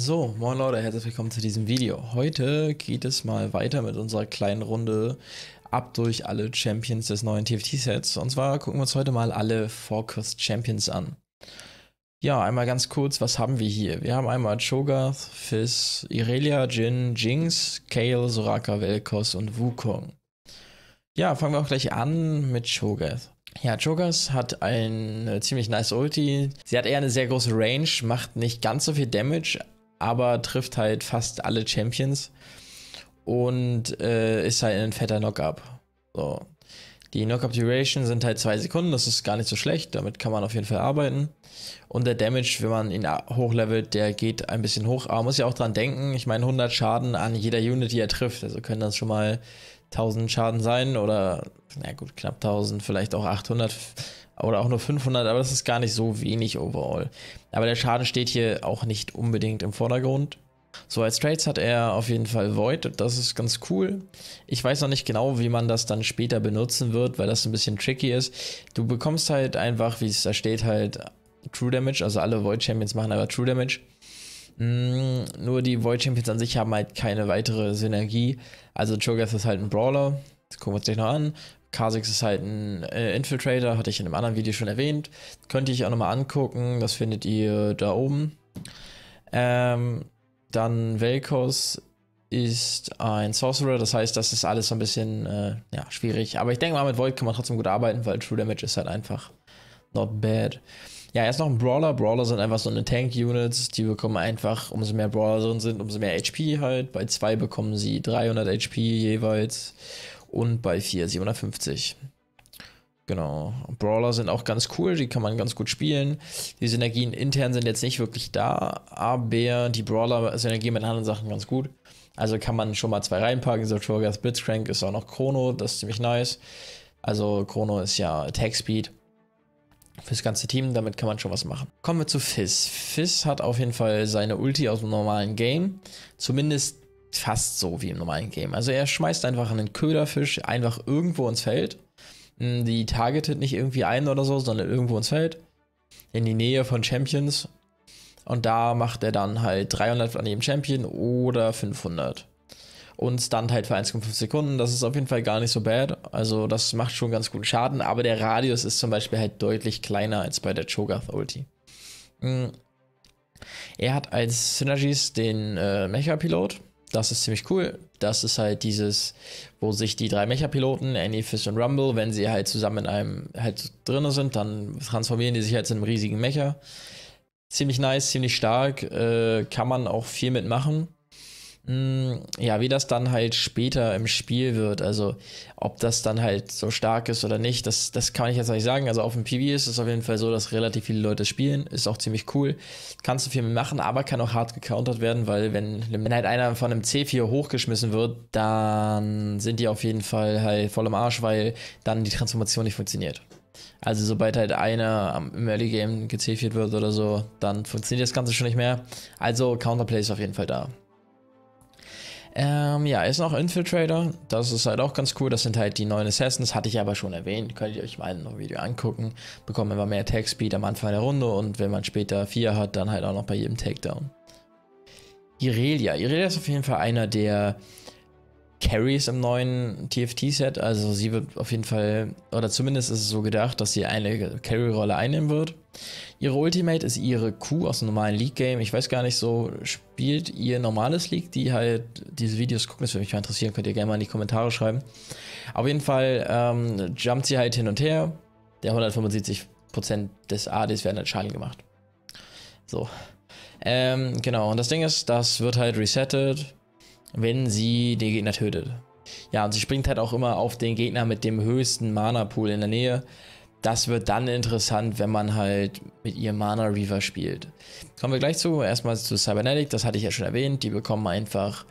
So, moin Leute, herzlich willkommen zu diesem Video. Heute geht es mal weiter mit unserer kleinen Runde ab durch alle Champions des neuen TFT-Sets. Und zwar gucken wir uns heute mal alle Focus Champions an. Ja, einmal ganz kurz, was haben wir hier? Wir haben einmal Cho'Gath, Fizz, Irelia, Jin, Jinx, Kale, Soraka, Velkos und Wukong. Ja, fangen wir auch gleich an mit Cho'Gath. Ja, Cho'Gath hat ein ziemlich nice Ulti. Sie hat eher eine sehr große Range, macht nicht ganz so viel Damage, aber trifft halt fast alle Champions und äh, ist halt ein fetter Knockup. So. Die knock up Duration sind halt zwei Sekunden, das ist gar nicht so schlecht, damit kann man auf jeden Fall arbeiten. Und der Damage, wenn man ihn hochlevelt, der geht ein bisschen hoch, aber man muss ja auch dran denken, ich meine 100 Schaden an jeder Unit, die er trifft, also können das schon mal 1000 Schaden sein oder, na gut, knapp 1000, vielleicht auch 800, oder auch nur 500, aber das ist gar nicht so wenig overall. Aber der Schaden steht hier auch nicht unbedingt im Vordergrund. So, als Trades hat er auf jeden Fall Void, das ist ganz cool. Ich weiß noch nicht genau, wie man das dann später benutzen wird, weil das ein bisschen tricky ist. Du bekommst halt einfach, wie es da steht, halt True Damage, also alle Void Champions machen aber True Damage. Mm, nur die Void Champions an sich haben halt keine weitere Synergie. Also Cho'Gath ist halt ein Brawler, das gucken wir uns gleich noch an. K6 ist halt ein äh, Infiltrator, hatte ich in einem anderen Video schon erwähnt. Könnt ihr euch auch nochmal angucken, das findet ihr da oben. Ähm, dann Velkos ist ein Sorcerer, das heißt, das ist alles so ein bisschen äh, ja, schwierig. Aber ich denke mal, mit Void kann man trotzdem gut arbeiten, weil True Damage ist halt einfach not bad. Ja, erst noch ein Brawler. Brawler sind einfach so eine Tank-Units, die bekommen einfach, umso mehr Brawler drin sind, umso mehr HP halt. Bei zwei bekommen sie 300 HP jeweils und bei 4,750. Genau. Brawler sind auch ganz cool, die kann man ganz gut spielen. Die Synergien intern sind jetzt nicht wirklich da, aber die Brawler synergieren mit anderen Sachen ganz gut. Also kann man schon mal zwei reinpacken. So Torgas Blitzcrank ist auch noch Chrono, das ist ziemlich nice. Also Chrono ist ja Attack Speed fürs ganze Team, damit kann man schon was machen. Kommen wir zu Fizz. Fizz hat auf jeden Fall seine Ulti aus dem normalen Game. Zumindest fast so wie im normalen Game. Also er schmeißt einfach einen Köderfisch einfach irgendwo ins Feld. Hm, die targetet nicht irgendwie einen oder so, sondern irgendwo ins Feld. In die Nähe von Champions. Und da macht er dann halt 300 an jedem Champion oder 500. Und stunt halt für 1,5 Sekunden. Das ist auf jeden Fall gar nicht so bad. Also das macht schon ganz guten Schaden. Aber der Radius ist zum Beispiel halt deutlich kleiner als bei der Cho'Gath Ulti. Hm. Er hat als Synergies den äh, Mecha-Pilot das ist ziemlich cool. Das ist halt dieses, wo sich die drei Mecha-Piloten, Annie, Fish und Rumble, wenn sie halt zusammen in einem halt drin sind, dann transformieren die sich halt zu einem riesigen Mecha. Ziemlich nice, ziemlich stark. Äh, kann man auch viel mitmachen. Mm, ja, wie das dann halt später im Spiel wird, also ob das dann halt so stark ist oder nicht, das, das kann ich jetzt nicht sagen. Also auf dem PV ist es auf jeden Fall so, dass relativ viele Leute spielen, ist auch ziemlich cool. Kannst du viel machen, aber kann auch hart gecountert werden, weil wenn, wenn halt einer von einem C4 hochgeschmissen wird, dann sind die auf jeden Fall halt voll im Arsch, weil dann die Transformation nicht funktioniert. Also sobald halt einer im Early Game gezählt wird oder so, dann funktioniert das Ganze schon nicht mehr. Also Counterplay ist auf jeden Fall da. Ähm, ja, ist noch Infiltrator. Das ist halt auch ganz cool. Das sind halt die neuen Assassins, hatte ich aber schon erwähnt. Könnt ihr euch mal in einem Video angucken. Bekommen immer mehr Tag Speed am Anfang der Runde und wenn man später 4 hat, dann halt auch noch bei jedem Takedown. Irelia. Irelia ist auf jeden Fall einer der Carries im neuen TFT-Set. Also sie wird auf jeden Fall, oder zumindest ist es so gedacht, dass sie eine Carry-Rolle einnehmen wird. Ihre Ultimate ist ihre Q aus dem normalen League-Game. Ich weiß gar nicht so, spielt ihr normales League, die halt diese Videos gucken, das würde mich mal interessieren, könnt ihr gerne mal in die Kommentare schreiben. Auf jeden Fall ähm, jumpt sie halt hin und her. Der 175% des ADs werden halt Schaden gemacht. So. Ähm, genau, und das Ding ist, das wird halt resettet wenn sie den Gegner tötet. Ja, und sie springt halt auch immer auf den Gegner mit dem höchsten Mana-Pool in der Nähe. Das wird dann interessant, wenn man halt mit ihr Mana Reaver spielt. Kommen wir gleich zu. Erstmal zu Cybernetic, das hatte ich ja schon erwähnt. Die bekommen einfach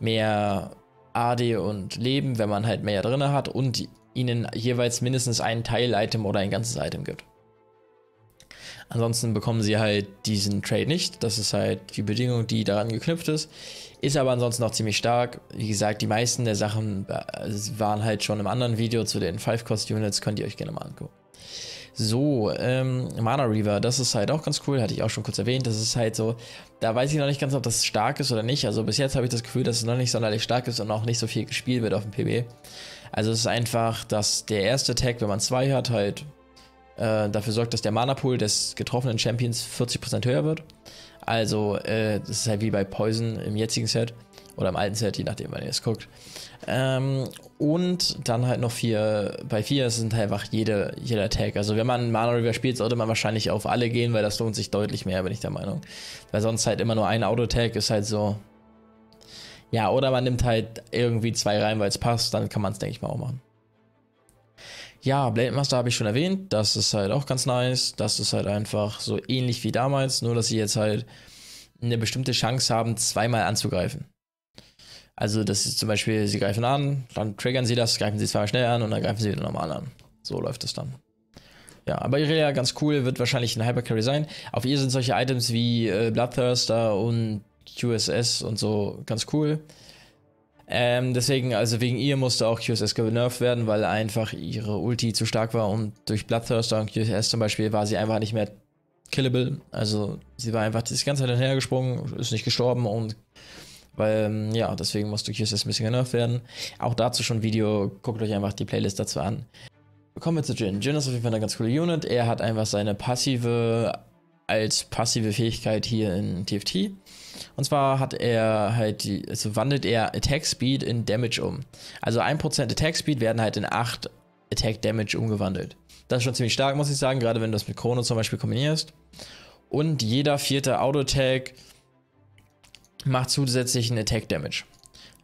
mehr AD und Leben, wenn man halt mehr drin hat und ihnen jeweils mindestens ein Teil-Item oder ein ganzes Item gibt. Ansonsten bekommen sie halt diesen Trade nicht. Das ist halt die Bedingung, die daran geknüpft ist. Ist aber ansonsten noch ziemlich stark. Wie gesagt, die meisten der Sachen äh, waren halt schon im anderen Video zu den 5-Cost-Units. Könnt ihr euch gerne mal angucken. So, ähm, Mana Reaver, das ist halt auch ganz cool, hatte ich auch schon kurz erwähnt. Das ist halt so, da weiß ich noch nicht ganz, ob das stark ist oder nicht. Also bis jetzt habe ich das Gefühl, dass es noch nicht sonderlich stark ist und auch nicht so viel gespielt wird auf dem PB. Also es ist einfach, dass der erste Tag, wenn man zwei hat, halt äh, dafür sorgt, dass der Mana-Pool des getroffenen Champions 40% höher wird. Also, äh, das ist halt wie bei Poison im jetzigen Set oder im alten Set, je nachdem, wann ihr es guckt. Ähm, und dann halt noch vier, bei vier sind halt einfach jede, jeder Tag. Also wenn man Mana River spielt, sollte man wahrscheinlich auf alle gehen, weil das lohnt sich deutlich mehr, bin ich der Meinung. Weil sonst halt immer nur ein Auto-Tag ist halt so. Ja, oder man nimmt halt irgendwie zwei rein, weil es passt, dann kann man es, denke ich mal, auch machen. Ja, Blade Master habe ich schon erwähnt, das ist halt auch ganz nice. Das ist halt einfach so ähnlich wie damals, nur dass sie jetzt halt eine bestimmte Chance haben, zweimal anzugreifen. Also, das ist zum Beispiel, sie greifen an, dann triggern sie das, greifen sie zweimal schnell an und dann greifen sie wieder normal an. So läuft es dann. Ja, aber Irelia ganz cool, wird wahrscheinlich ein Hypercarry sein. Auf ihr sind solche Items wie äh, Bloodthirster und QSS und so ganz cool. Ähm, deswegen, also wegen ihr musste auch QSS genervt werden, weil einfach ihre Ulti zu stark war und durch Bloodthirster und QSS zum Beispiel war sie einfach nicht mehr killable. Also sie war einfach das ganze Zeit hinterhergesprungen, ist nicht gestorben und weil, ähm, ja, deswegen musste QSS ein bisschen genervt werden. Auch dazu schon Video, guckt euch einfach die Playlist dazu an. Kommen wir zu Jin. Jin ist auf jeden Fall eine ganz coole Unit. Er hat einfach seine passive als passive Fähigkeit hier in TFT. Und zwar hat er halt die, also wandelt er Attack Speed in Damage um. Also 1% Attack Speed werden halt in 8 Attack Damage umgewandelt. Das ist schon ziemlich stark, muss ich sagen, gerade wenn du das mit Chrono zum Beispiel kombinierst. Und jeder vierte Auto-Tag macht zusätzlichen Attack Damage.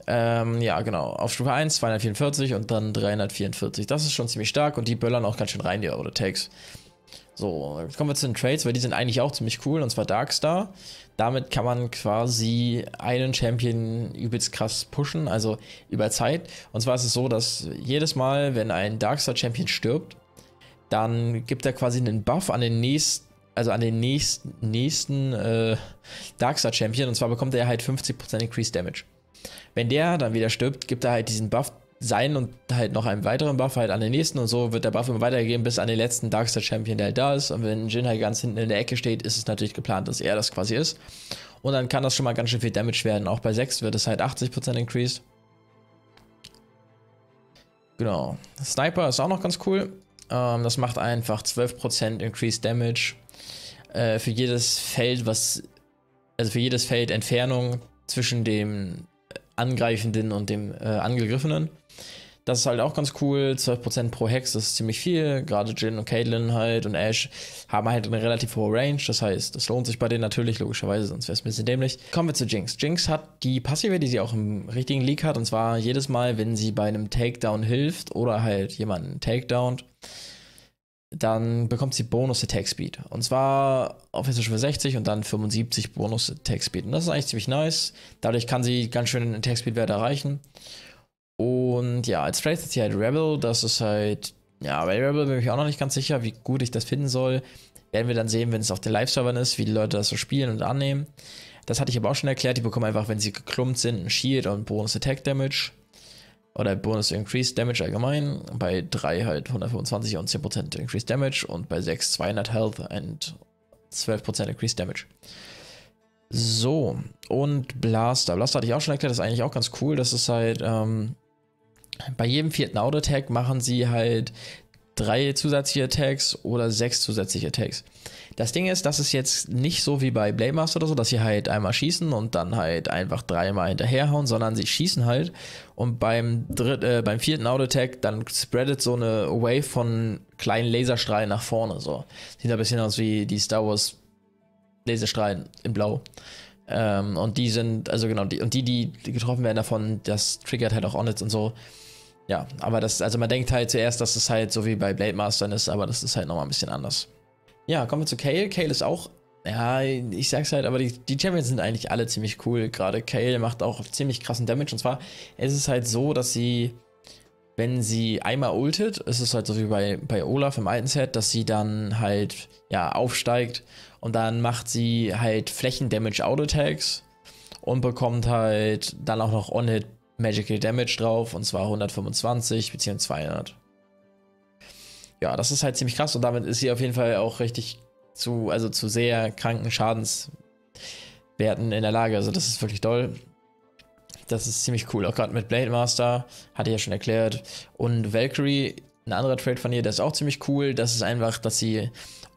Ähm, ja, genau. Auf Stufe 1 244 und dann 344. Das ist schon ziemlich stark und die böllern auch ganz schön rein, die Auto-Tags. So, jetzt kommen wir zu den Trades, weil die sind eigentlich auch ziemlich cool, und zwar Darkstar. Damit kann man quasi einen Champion übelst krass pushen, also über Zeit. Und zwar ist es so, dass jedes Mal, wenn ein Darkstar-Champion stirbt, dann gibt er quasi einen Buff an den nächsten, also an den nächsten, nächsten äh, Darkstar-Champion, und zwar bekommt er halt 50% Increased Damage. Wenn der dann wieder stirbt, gibt er halt diesen Buff sein und halt noch einen weiteren Buff halt an den nächsten und so wird der Buff immer weitergegeben bis an den letzten Darkstar Champion, der halt da ist. Und wenn Jin halt ganz hinten in der Ecke steht, ist es natürlich geplant, dass er das quasi ist. Und dann kann das schon mal ganz schön viel Damage werden. Auch bei 6 wird es halt 80% increased. Genau. Sniper ist auch noch ganz cool. Ähm, das macht einfach 12% increased Damage äh, für jedes Feld, was also für jedes Feld Entfernung zwischen dem Angreifenden und dem äh, Angegriffenen. Das ist halt auch ganz cool. 12% pro Hex, das ist ziemlich viel. Gerade Jin und Caitlyn halt und Ash haben halt eine relativ hohe Range. Das heißt, es lohnt sich bei denen natürlich, logischerweise, sonst wäre es ein bisschen dämlich. Kommen wir zu Jinx. Jinx hat die Passive, die sie auch im richtigen League hat. Und zwar jedes Mal, wenn sie bei einem Takedown hilft oder halt jemanden takedownt, dann bekommt sie Bonus Attack Speed. Und zwar auf jetzt Stufe 60 und dann 75 Bonus Attack Speed. Und das ist eigentlich ziemlich nice. Dadurch kann sie ganz schön den Attack Speed Wert erreichen. Und ja, als Strength hat sie halt Rebel. Das ist halt, ja, bei Rebel bin ich auch noch nicht ganz sicher, wie gut ich das finden soll. Werden wir dann sehen, wenn es auf den Live-Servern ist, wie die Leute das so spielen und annehmen. Das hatte ich aber auch schon erklärt. Die bekommen einfach, wenn sie geklumpt sind, einen Shield und Bonus Attack Damage oder Bonus Increased Damage allgemein, bei 3 halt 125 und 10% Increased Damage und bei 6 200 Health und 12% Increased Damage. So, und Blaster. Blaster hatte ich auch schon erklärt, das ist eigentlich auch ganz cool, das ist halt, ähm, bei jedem vierten auto attack machen sie halt drei zusätzliche Attacks oder sechs zusätzliche Attacks. Das Ding ist, das ist jetzt nicht so wie bei Blade Master oder so, dass sie halt einmal schießen und dann halt einfach dreimal hinterherhauen, sondern sie schießen halt und beim, dritt, äh, beim vierten Auto-Attack dann spreadet so eine Wave von kleinen Laserstrahlen nach vorne. So. Sieht ein bisschen aus wie die Star Wars Laserstrahlen in Blau. Ähm, und die sind, also genau, die, und die, die getroffen werden davon, das triggert halt auch Onits und so. Ja, aber das, also man denkt halt zuerst, dass es halt so wie bei Blade Mastern ist, aber das ist halt nochmal ein bisschen anders. Ja, kommen wir zu Kale. Kale ist auch, ja, ich sag's halt, aber die, die Champions sind eigentlich alle ziemlich cool. Gerade Kale macht auch ziemlich krassen Damage. Und zwar ist es halt so, dass sie, wenn sie einmal ultet, ist es halt so wie bei, bei Olaf im alten Set, dass sie dann halt, ja, aufsteigt und dann macht sie halt Flächendamage Auto-Tags und bekommt halt dann auch noch On-Hit Magical Damage drauf und zwar 125 bzw. 200. Ja, das ist halt ziemlich krass und damit ist sie auf jeden Fall auch richtig zu, also zu sehr kranken Schadenswerten in der Lage. Also das ist wirklich toll. Das ist ziemlich cool. Auch gerade mit Blade Master, hatte ich ja schon erklärt. Und Valkyrie, ein anderer Trade von ihr, der ist auch ziemlich cool. Das ist einfach, dass sie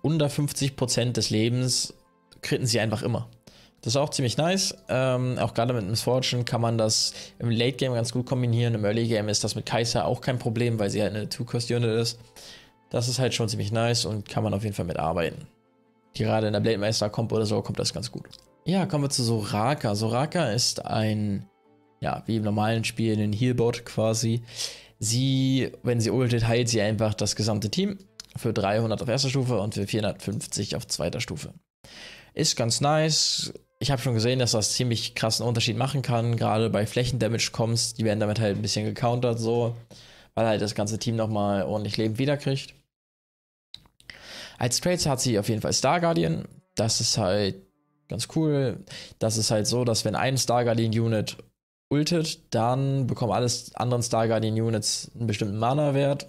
unter 50% des Lebens kritten sie einfach immer. Das ist auch ziemlich nice. Ähm, auch gerade mit Miss Fortune kann man das im Late Game ganz gut kombinieren. Im Early Game ist das mit Kaiser auch kein Problem, weil sie halt eine Two-Cost-Unit ist. Das ist halt schon ziemlich nice und kann man auf jeden Fall mitarbeiten. Gerade in der Blade Meister Comp oder so kommt das ganz gut. Ja, kommen wir zu Soraka. Soraka ist ein, ja, wie im normalen Spiel, ein Healbot quasi. Sie, wenn sie ultet, heilt sie einfach das gesamte Team für 300 auf erster Stufe und für 450 auf zweiter Stufe. Ist ganz nice, ich habe schon gesehen, dass das ziemlich krassen Unterschied machen kann. Gerade bei Flächendamage kommst, die werden damit halt ein bisschen gecountert, so, weil halt das ganze Team nochmal ordentlich Leben wiederkriegt. Als Trades hat sie auf jeden Fall Star Guardian. Das ist halt ganz cool. Das ist halt so, dass wenn ein Star Guardian Unit ultet, dann bekommen alle anderen Star Guardian Units einen bestimmten Mana-Wert.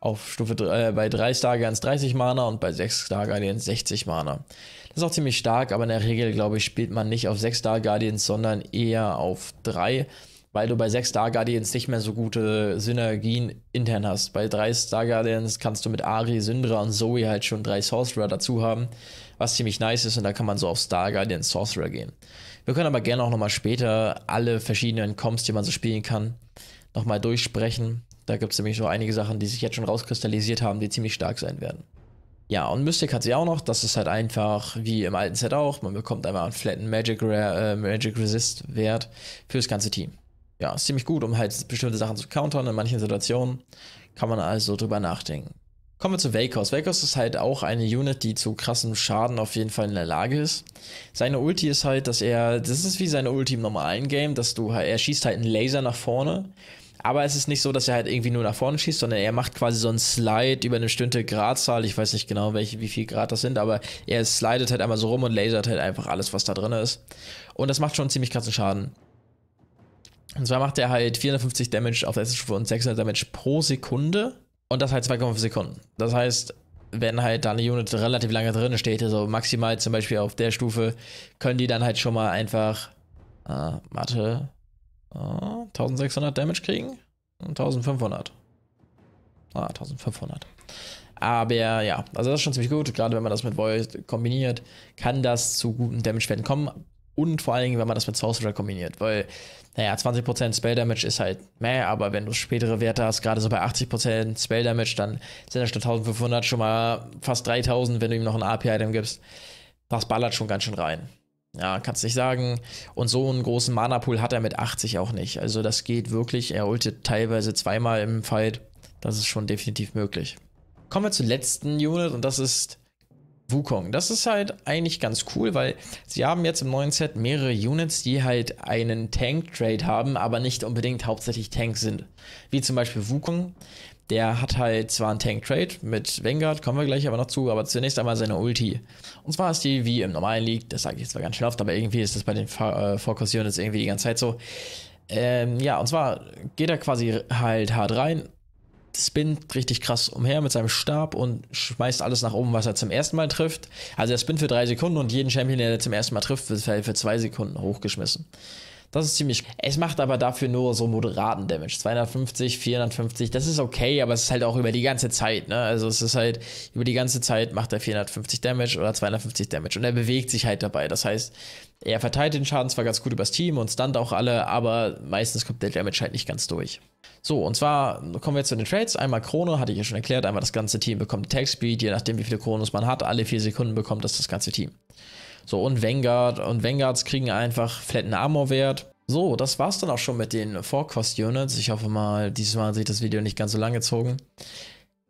Auf Stufe äh, bei 3 Star Starguardians 30 Mana und bei 6 Star Guardians 60 Mana. Das ist auch ziemlich stark, aber in der Regel, glaube ich, spielt man nicht auf 6 Star Guardians, sondern eher auf 3, weil du bei 6 Star Guardians nicht mehr so gute Synergien intern hast. Bei 3 Star Guardians kannst du mit Ari, Syndra und Zoe halt schon 3 Sorcerer dazu haben, was ziemlich nice ist und da kann man so auf Star Starguardians Sorcerer gehen. Wir können aber gerne auch nochmal später alle verschiedenen Comps, die man so spielen kann, nochmal durchsprechen. Da gibt es nämlich so einige Sachen, die sich jetzt schon rauskristallisiert haben, die ziemlich stark sein werden. Ja, und Mystic hat sie auch noch. Das ist halt einfach wie im alten Set auch. Man bekommt einmal einen flatten Magic, Rare, äh, Magic Resist Wert für das ganze Team. Ja, ist ziemlich gut, um halt bestimmte Sachen zu countern in manchen Situationen. Kann man also drüber nachdenken. Kommen wir zu Velkos. Velkos ist halt auch eine Unit, die zu krassem Schaden auf jeden Fall in der Lage ist. Seine Ulti ist halt, dass er, das ist wie seine Ulti im normalen Game, dass du, er schießt halt einen Laser nach vorne. Aber es ist nicht so, dass er halt irgendwie nur nach vorne schießt, sondern er macht quasi so einen Slide über eine bestimmte Gradzahl. Ich weiß nicht genau, welche, wie viel Grad das sind, aber er slidet halt einmal so rum und lasert halt einfach alles, was da drin ist. Und das macht schon ziemlich krassen Schaden. Und zwar macht er halt 450 Damage auf der ersten Stufe und 600 Damage pro Sekunde. Und das halt 2,5 Sekunden. Das heißt, wenn halt da eine Unit relativ lange drin steht, also maximal zum Beispiel auf der Stufe, können die dann halt schon mal einfach, äh, warte, äh, 1600 Damage kriegen und 1500. Ah, 1500. Aber ja, also das ist schon ziemlich gut. Gerade wenn man das mit Void kombiniert, kann das zu guten Damage-Werten kommen und vor allen Dingen, wenn man das mit Sorcerer kombiniert, weil, naja, 20% Spell Damage ist halt mehr, aber wenn du spätere Werte hast, gerade so bei 80% Spell Damage, dann sind das statt 1500 schon mal fast 3000, wenn du ihm noch ein AP-Item gibst. Das ballert schon ganz schön rein. Ja, kannst nicht sagen. Und so einen großen Mana-Pool hat er mit 80 auch nicht. Also das geht wirklich. Er ultet teilweise zweimal im Fight. Das ist schon definitiv möglich. Kommen wir zur letzten Unit und das ist Wukong. Das ist halt eigentlich ganz cool, weil sie haben jetzt im neuen Set mehrere Units, die halt einen Tank-Trade haben, aber nicht unbedingt hauptsächlich Tank sind. Wie zum Beispiel Wukong. Der hat halt zwar einen Tank-Trade mit Vanguard, kommen wir gleich aber noch zu, aber zunächst einmal seine Ulti. Und zwar ist die wie im normalen League, das sage ich jetzt zwar ganz schön oft, aber irgendwie ist das bei den äh, Focus Units irgendwie die ganze Zeit so. Ähm, ja, und zwar geht er quasi halt hart rein, spinnt richtig krass umher mit seinem Stab und schmeißt alles nach oben, was er zum ersten Mal trifft. Also er spinnt für drei Sekunden und jeden Champion, den er zum ersten Mal trifft, wird halt für zwei Sekunden hochgeschmissen. Das ist ziemlich. Es macht aber dafür nur so moderaten Damage. 250, 450, das ist okay, aber es ist halt auch über die ganze Zeit, ne? Also es ist halt, über die ganze Zeit macht er 450 Damage oder 250 Damage und er bewegt sich halt dabei. Das heißt, er verteilt den Schaden zwar ganz gut übers Team und stunt auch alle, aber meistens kommt der Damage halt nicht ganz durch. So, und zwar kommen wir jetzt zu den Trades. Einmal Krone, hatte ich ja schon erklärt. Einmal das ganze Team bekommt Attack Speed, je nachdem wie viele Kronos man hat. Alle vier Sekunden bekommt das das ganze Team. So, und Vanguard. Und Vanguards kriegen einfach flatten Armor-Wert. So, das war's dann auch schon mit den four units Ich hoffe mal, diesmal sich das Video nicht ganz so lang gezogen.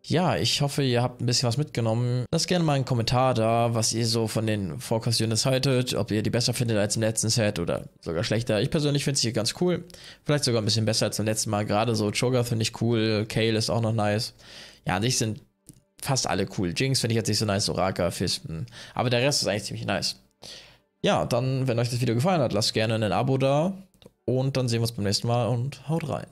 Ja, ich hoffe, ihr habt ein bisschen was mitgenommen. Lasst gerne mal einen Kommentar da, was ihr so von den Forecast Units haltet, ob ihr die besser findet als im letzten Set oder sogar schlechter. Ich persönlich finde sie hier ganz cool. Vielleicht sogar ein bisschen besser als im letzten Mal. Gerade so Choga finde ich cool, Kale ist auch noch nice. Ja, an sich sind fast alle cool. Jinx finde ich jetzt nicht so nice, Soraka, Fispen. Aber der Rest ist eigentlich ziemlich nice ja, dann, wenn euch das Video gefallen hat, lasst gerne ein Abo da. Und dann sehen wir uns beim nächsten Mal und haut rein.